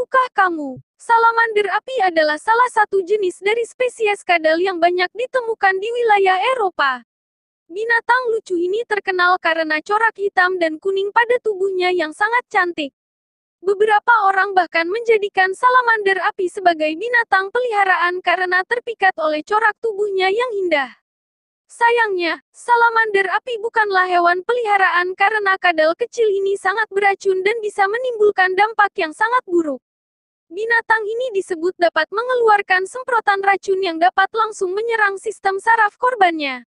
Tahukah kamu, salamander api adalah salah satu jenis dari spesies kadal yang banyak ditemukan di wilayah Eropa. Binatang lucu ini terkenal karena corak hitam dan kuning pada tubuhnya yang sangat cantik. Beberapa orang bahkan menjadikan salamander api sebagai binatang peliharaan karena terpikat oleh corak tubuhnya yang indah. Sayangnya, salamander api bukanlah hewan peliharaan karena kadal kecil ini sangat beracun dan bisa menimbulkan dampak yang sangat buruk binatang ini disebut dapat mengeluarkan semprotan racun yang dapat langsung menyerang sistem saraf korbannya.